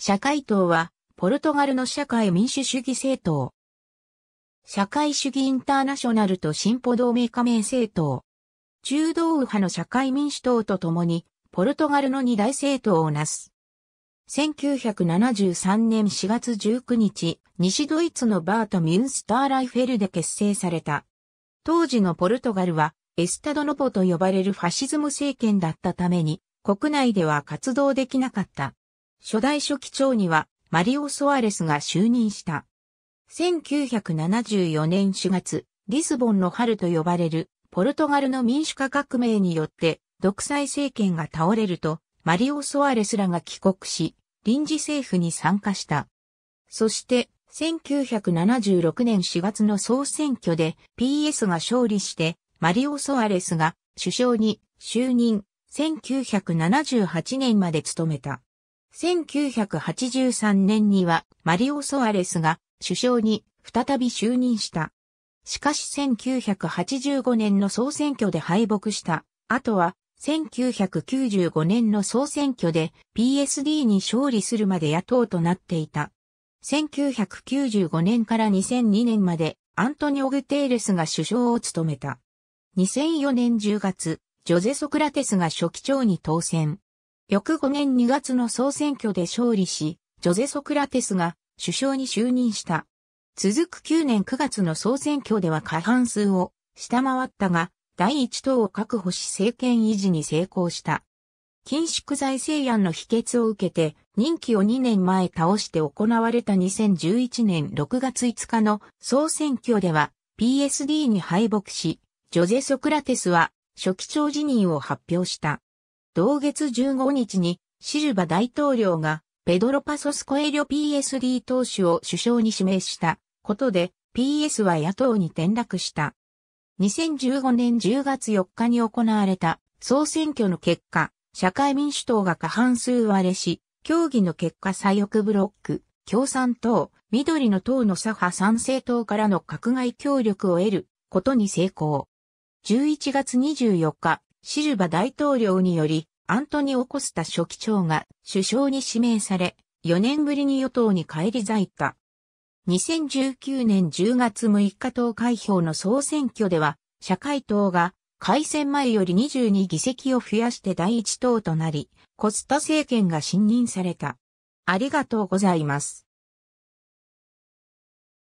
社会党は、ポルトガルの社会民主主義政党。社会主義インターナショナルと進歩同盟加盟政党。中道右派の社会民主党と共に、ポルトガルの二大政党をなす。1973年4月19日、西ドイツのバート・ミュンスターライフェルで結成された。当時のポルトガルは、エスタドノボと呼ばれるファシズム政権だったために、国内では活動できなかった。初代書記長にはマリオ・ソアレスが就任した。1974年4月、リスボンの春と呼ばれるポルトガルの民主化革命によって独裁政権が倒れると、マリオ・ソアレスらが帰国し、臨時政府に参加した。そして、1976年4月の総選挙で PS が勝利して、マリオ・ソアレスが首相に就任1978年まで務めた。1983年にはマリオ・ソアレスが首相に再び就任した。しかし1985年の総選挙で敗北した。あとは1995年の総選挙で PSD に勝利するまで野党となっていた。1995年から2002年までアントニオ・グテーレスが首相を務めた。2004年10月、ジョゼ・ソクラテスが書記長に当選。翌5年2月の総選挙で勝利し、ジョゼ・ソクラテスが首相に就任した。続く9年9月の総選挙では過半数を下回ったが、第一党を確保し政権維持に成功した。緊縮財政案の否決を受けて、任期を2年前倒して行われた2011年6月5日の総選挙では PSD に敗北し、ジョゼ・ソクラテスは初期長辞任を発表した。同月15日にシルバ大統領がペドロ・パソスコエリョ PSD 党首を首相に指名したことで PS は野党に転落した。2015年10月4日に行われた総選挙の結果、社会民主党が過半数割れし、協議の結果左翼ブロック、共産党、緑の党の左派賛成党からの閣外協力を得ることに成功。11月24日、シルバ大統領により、アントニオ・コスタ書記長が首相に指名され、4年ぶりに与党に返り咲いた。2019年10月6日投開票の総選挙では、社会党が改選前より22議席を増やして第一党となり、コスタ政権が信任された。ありがとうございます。